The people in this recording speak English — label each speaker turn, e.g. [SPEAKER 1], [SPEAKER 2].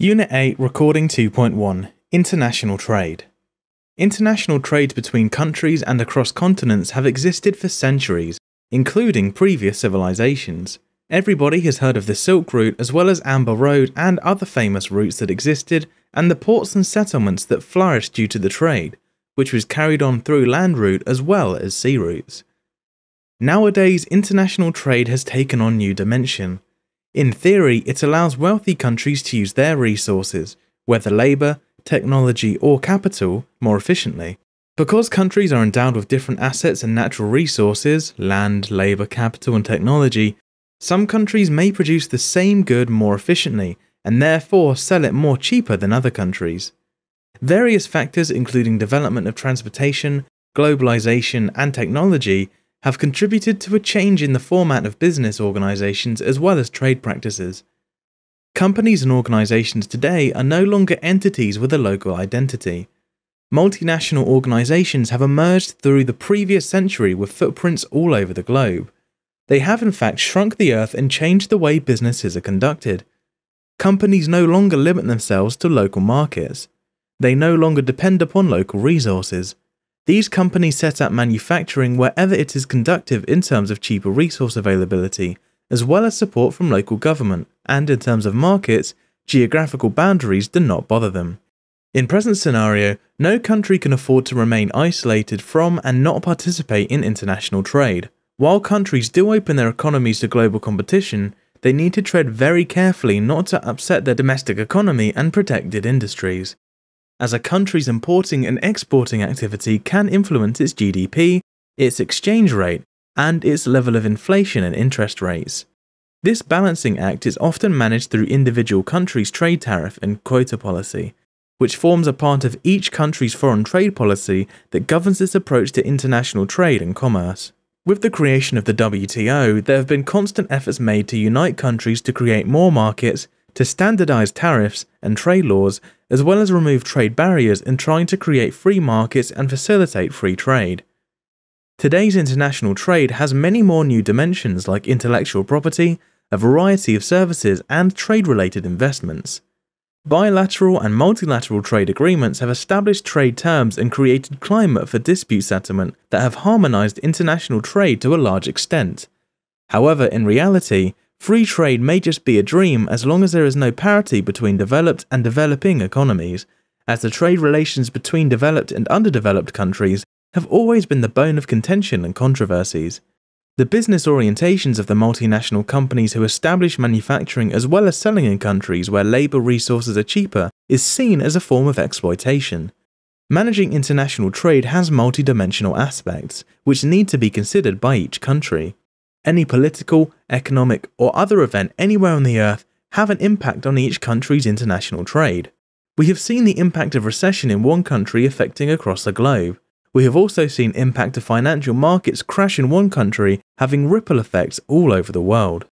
[SPEAKER 1] Unit 8, Recording 2.1 International Trade. International trade between countries and across continents have existed for centuries, including previous civilizations. Everybody has heard of the Silk Route as well as Amber Road and other famous routes that existed, and the ports and settlements that flourished due to the trade, which was carried on through land route as well as sea routes. Nowadays, international trade has taken on new dimension in theory, it allows wealthy countries to use their resources, whether labour, technology, or capital, more efficiently. Because countries are endowed with different assets and natural resources land, labour, capital, and technology some countries may produce the same good more efficiently and therefore sell it more cheaper than other countries. Various factors, including development of transportation, globalization, and technology, have contributed to a change in the format of business organizations as well as trade practices. Companies and organizations today are no longer entities with a local identity. Multinational organizations have emerged through the previous century with footprints all over the globe. They have, in fact, shrunk the earth and changed the way businesses are conducted. Companies no longer limit themselves to local markets. They no longer depend upon local resources. These companies set up manufacturing wherever it is conductive in terms of cheaper resource availability, as well as support from local government, and in terms of markets, geographical boundaries do not bother them. In present scenario, no country can afford to remain isolated from and not participate in international trade. While countries do open their economies to global competition, they need to tread very carefully not to upset their domestic economy and protected industries as a country's importing and exporting activity can influence its GDP, its exchange rate, and its level of inflation and interest rates. This balancing act is often managed through individual countries' trade tariff and quota policy, which forms a part of each country's foreign trade policy that governs its approach to international trade and commerce. With the creation of the WTO, there have been constant efforts made to unite countries to create more markets to standardize tariffs and trade laws, as well as remove trade barriers in trying to create free markets and facilitate free trade. Today's international trade has many more new dimensions like intellectual property, a variety of services, and trade related investments. Bilateral and multilateral trade agreements have established trade terms and created climate for dispute settlement that have harmonized international trade to a large extent. However, in reality, Free trade may just be a dream as long as there is no parity between developed and developing economies, as the trade relations between developed and underdeveloped countries have always been the bone of contention and controversies. The business orientations of the multinational companies who establish manufacturing as well as selling in countries where labour resources are cheaper is seen as a form of exploitation. Managing international trade has multidimensional aspects, which need to be considered by each country. Any political, economic, or other event anywhere on the earth have an impact on each country's international trade. We have seen the impact of recession in one country affecting across the globe. We have also seen impact of financial markets crash in one country having ripple effects all over the world.